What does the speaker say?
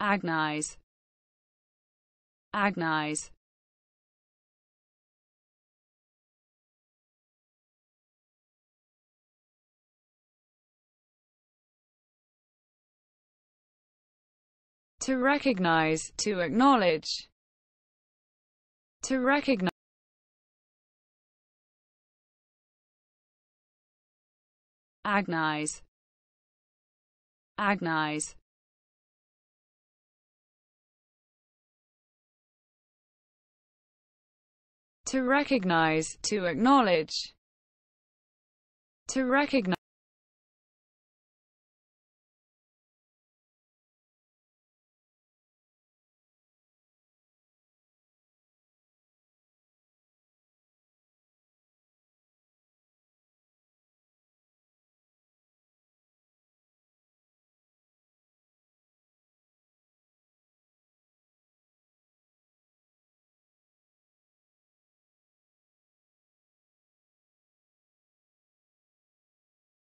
agonize, agonize. To recognize, to acknowledge, to recognize. Agnize, agnize. to recognize, to acknowledge, to recognize.